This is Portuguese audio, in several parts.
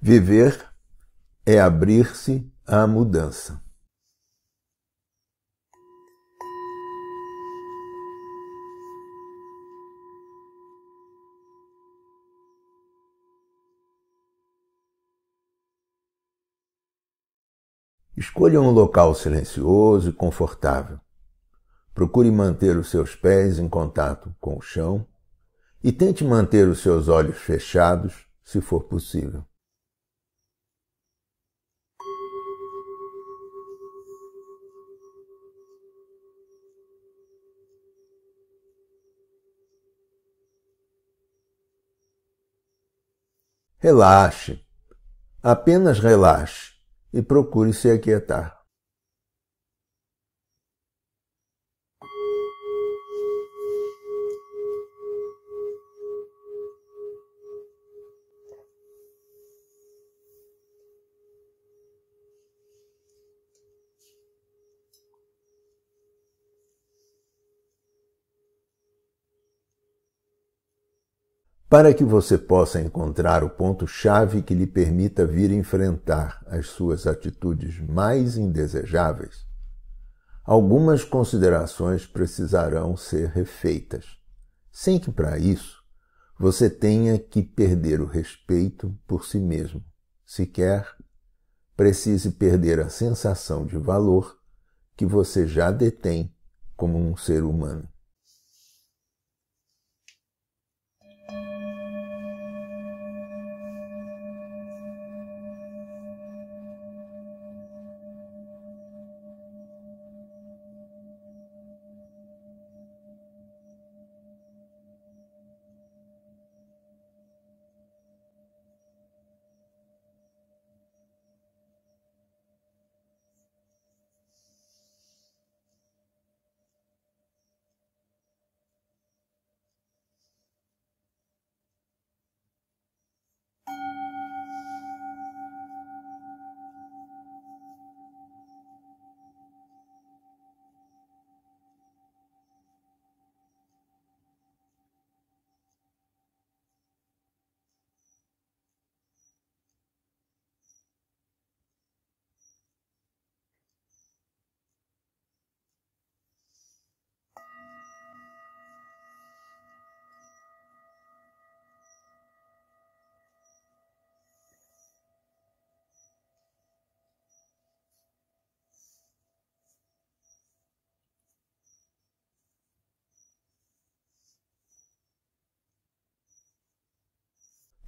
Viver é abrir-se à mudança. Escolha um local silencioso e confortável. Procure manter os seus pés em contato com o chão e tente manter os seus olhos fechados, se for possível. Relaxe, apenas relaxe e procure se aquietar. para que você possa encontrar o ponto-chave que lhe permita vir enfrentar as suas atitudes mais indesejáveis, algumas considerações precisarão ser refeitas, sem que para isso você tenha que perder o respeito por si mesmo, sequer precise perder a sensação de valor que você já detém como um ser humano.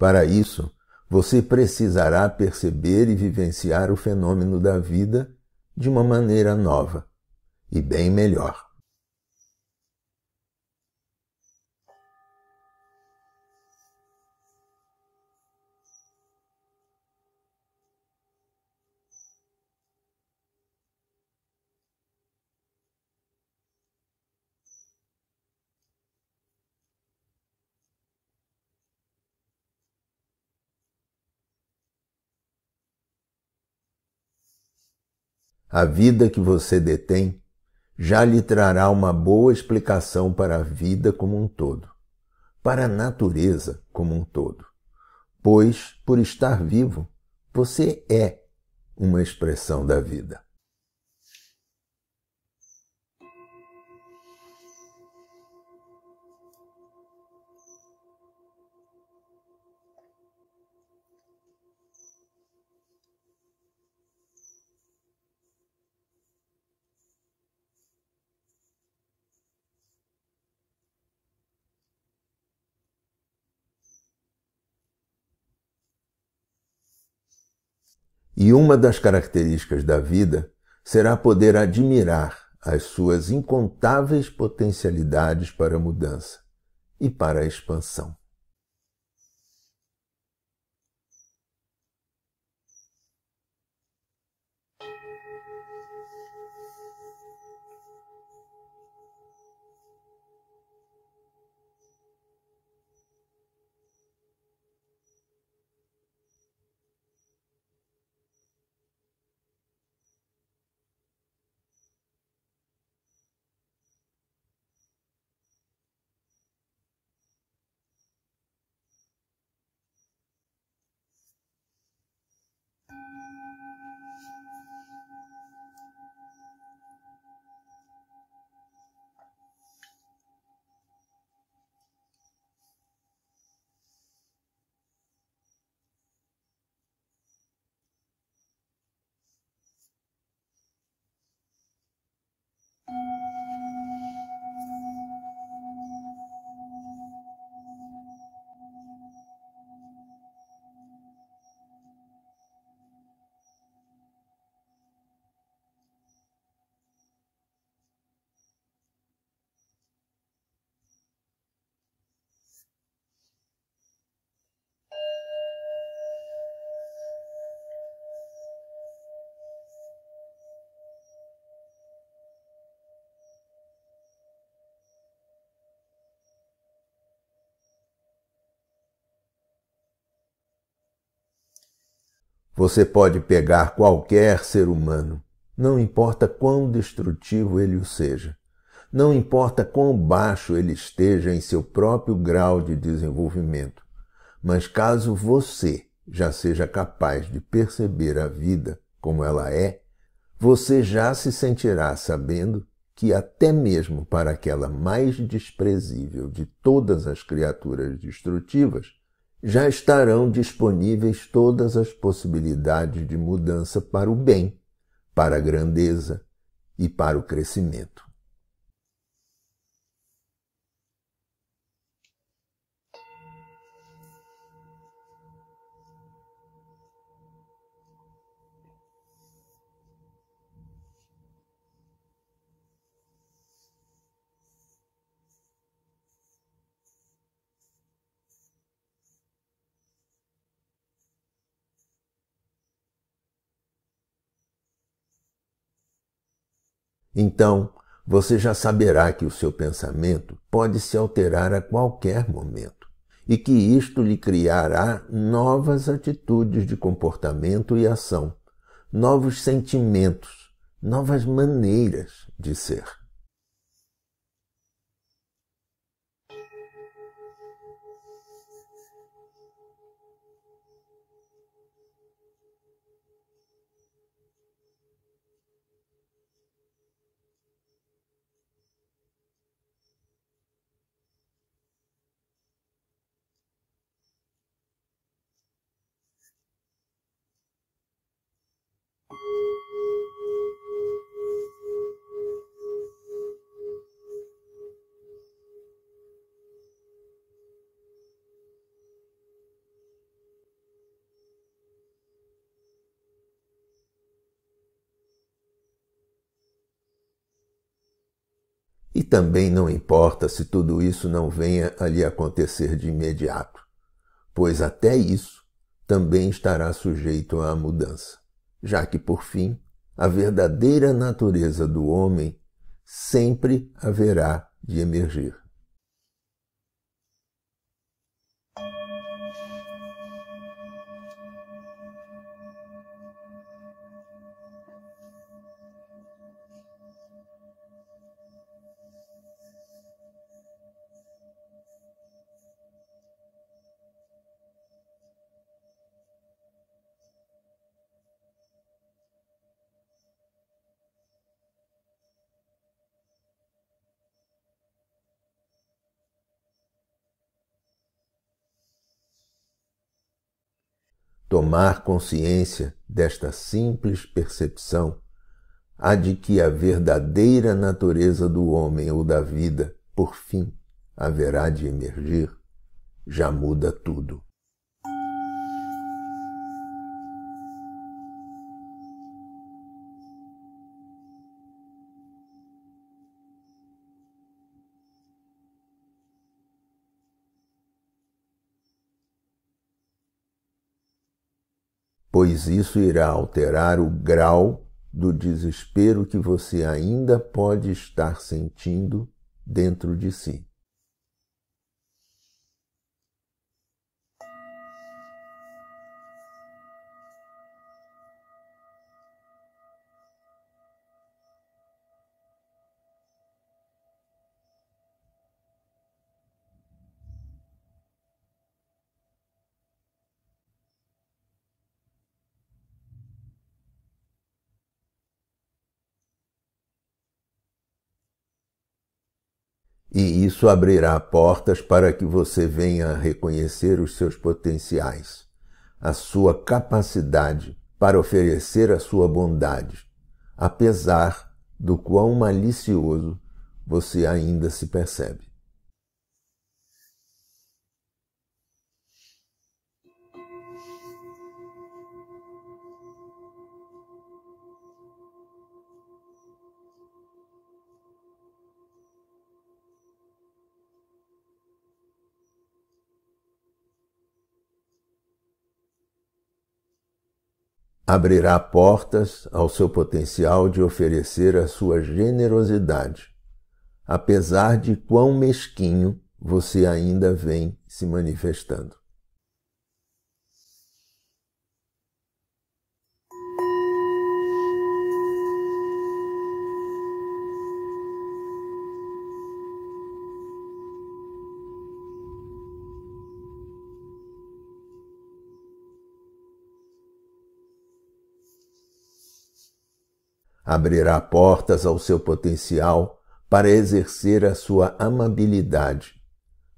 Para isso, você precisará perceber e vivenciar o fenômeno da vida de uma maneira nova e bem melhor. A vida que você detém já lhe trará uma boa explicação para a vida como um todo, para a natureza como um todo. Pois, por estar vivo, você é uma expressão da vida. E uma das características da vida será poder admirar as suas incontáveis potencialidades para a mudança e para a expansão. Você pode pegar qualquer ser humano, não importa quão destrutivo ele o seja, não importa quão baixo ele esteja em seu próprio grau de desenvolvimento, mas caso você já seja capaz de perceber a vida como ela é, você já se sentirá sabendo que até mesmo para aquela mais desprezível de todas as criaturas destrutivas, já estarão disponíveis todas as possibilidades de mudança para o bem, para a grandeza e para o crescimento. Então, você já saberá que o seu pensamento pode se alterar a qualquer momento e que isto lhe criará novas atitudes de comportamento e ação, novos sentimentos, novas maneiras de ser. também não importa se tudo isso não venha a lhe acontecer de imediato, pois até isso também estará sujeito à mudança, já que, por fim, a verdadeira natureza do homem sempre haverá de emergir. tomar consciência desta simples percepção, há de que a verdadeira natureza do homem ou da vida, por fim, haverá de emergir, já muda tudo. pois isso irá alterar o grau do desespero que você ainda pode estar sentindo dentro de si. e isso abrirá portas para que você venha a reconhecer os seus potenciais, a sua capacidade para oferecer a sua bondade, apesar do quão malicioso você ainda se percebe. abrirá portas ao seu potencial de oferecer a sua generosidade, apesar de quão mesquinho você ainda vem se manifestando. abrirá portas ao seu potencial para exercer a sua amabilidade.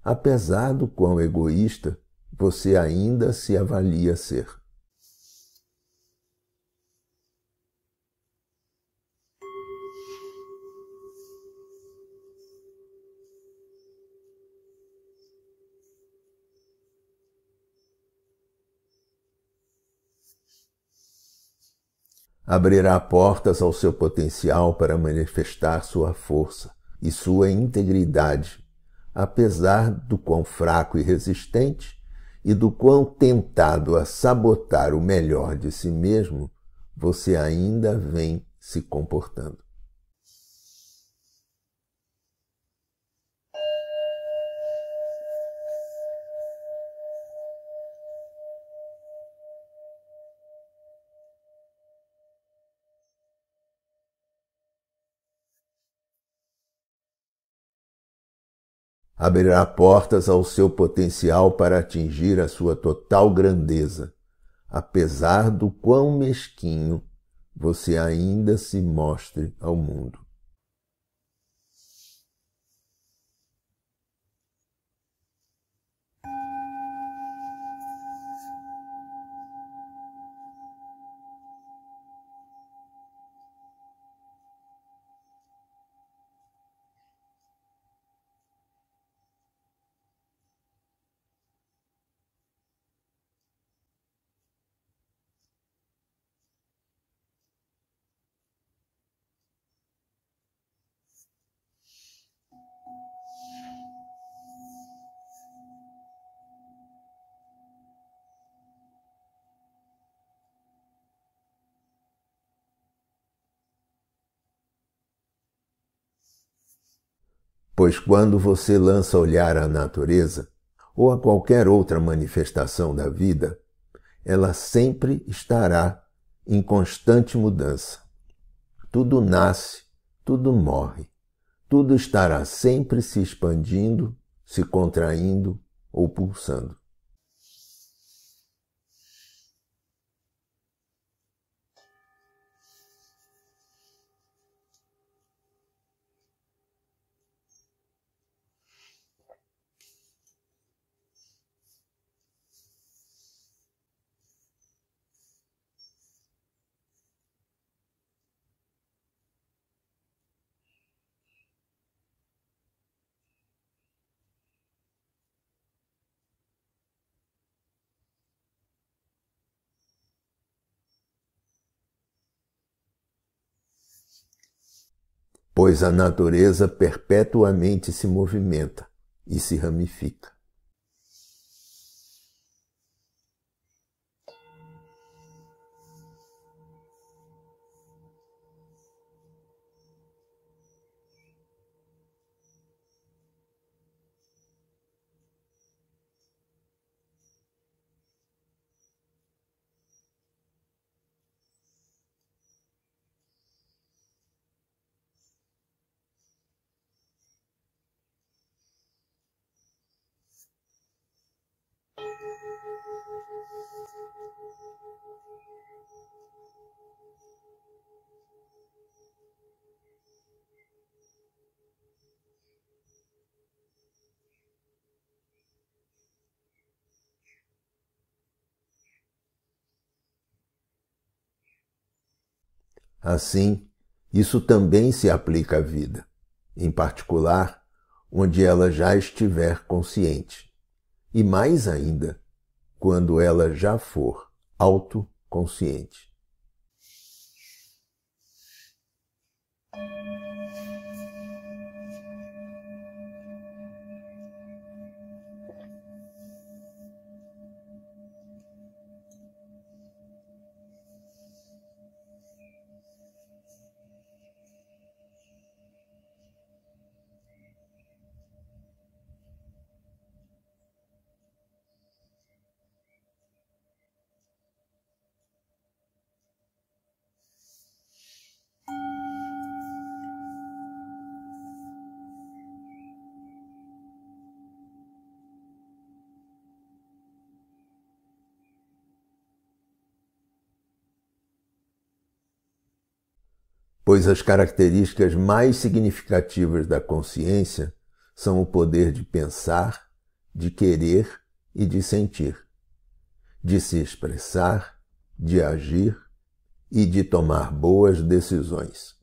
Apesar do quão egoísta, você ainda se avalia ser. abrirá portas ao seu potencial para manifestar sua força e sua integridade, apesar do quão fraco e resistente e do quão tentado a sabotar o melhor de si mesmo, você ainda vem se comportando. abrirá portas ao seu potencial para atingir a sua total grandeza, apesar do quão mesquinho você ainda se mostre ao mundo. pois quando você lança olhar à natureza ou a qualquer outra manifestação da vida, ela sempre estará em constante mudança. Tudo nasce, tudo morre, tudo estará sempre se expandindo, se contraindo ou pulsando. pois a natureza perpetuamente se movimenta e se ramifica. Assim, isso também se aplica à vida, em particular, onde ela já estiver consciente, e mais ainda, quando ela já for autoconsciente. pois as características mais significativas da consciência são o poder de pensar, de querer e de sentir, de se expressar, de agir e de tomar boas decisões.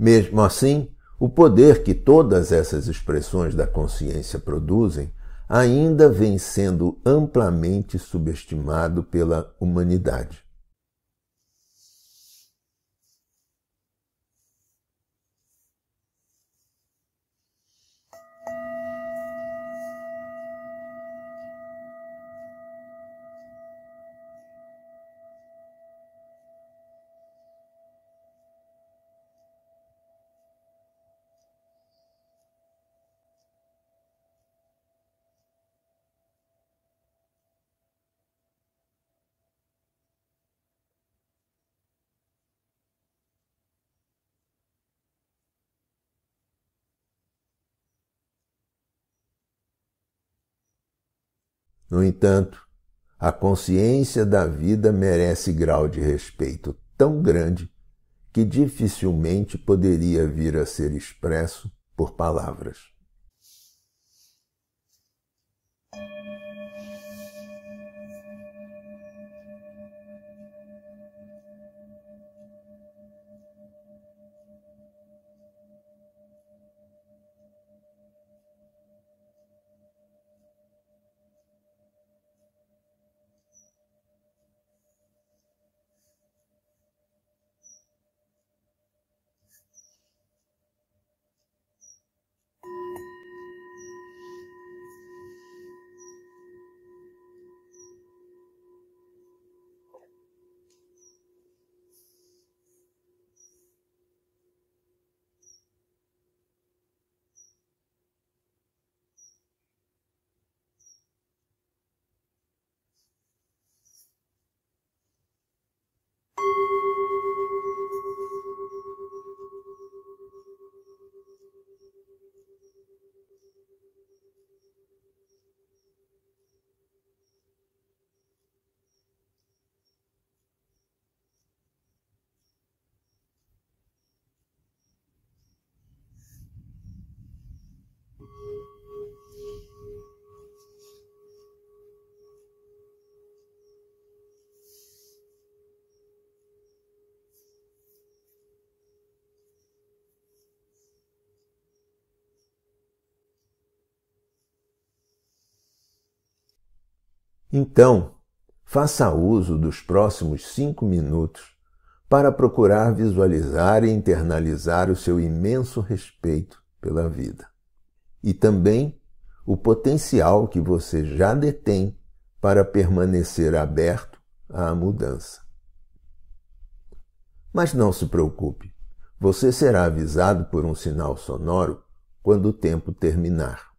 Mesmo assim, o poder que todas essas expressões da consciência produzem ainda vem sendo amplamente subestimado pela humanidade. No entanto, a consciência da vida merece grau de respeito tão grande que dificilmente poderia vir a ser expresso por palavras. Então, faça uso dos próximos cinco minutos para procurar visualizar e internalizar o seu imenso respeito pela vida e também o potencial que você já detém para permanecer aberto à mudança. Mas não se preocupe, você será avisado por um sinal sonoro quando o tempo terminar.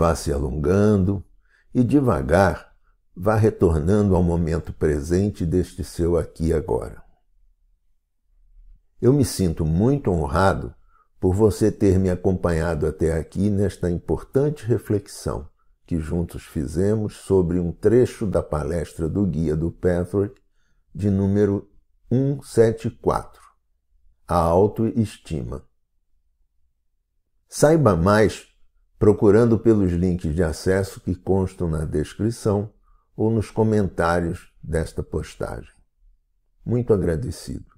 vá se alongando e devagar vá retornando ao momento presente deste seu aqui agora. Eu me sinto muito honrado por você ter me acompanhado até aqui nesta importante reflexão que juntos fizemos sobre um trecho da palestra do Guia do Patrick de número 174, a autoestima. Saiba mais procurando pelos links de acesso que constam na descrição ou nos comentários desta postagem. Muito agradecido.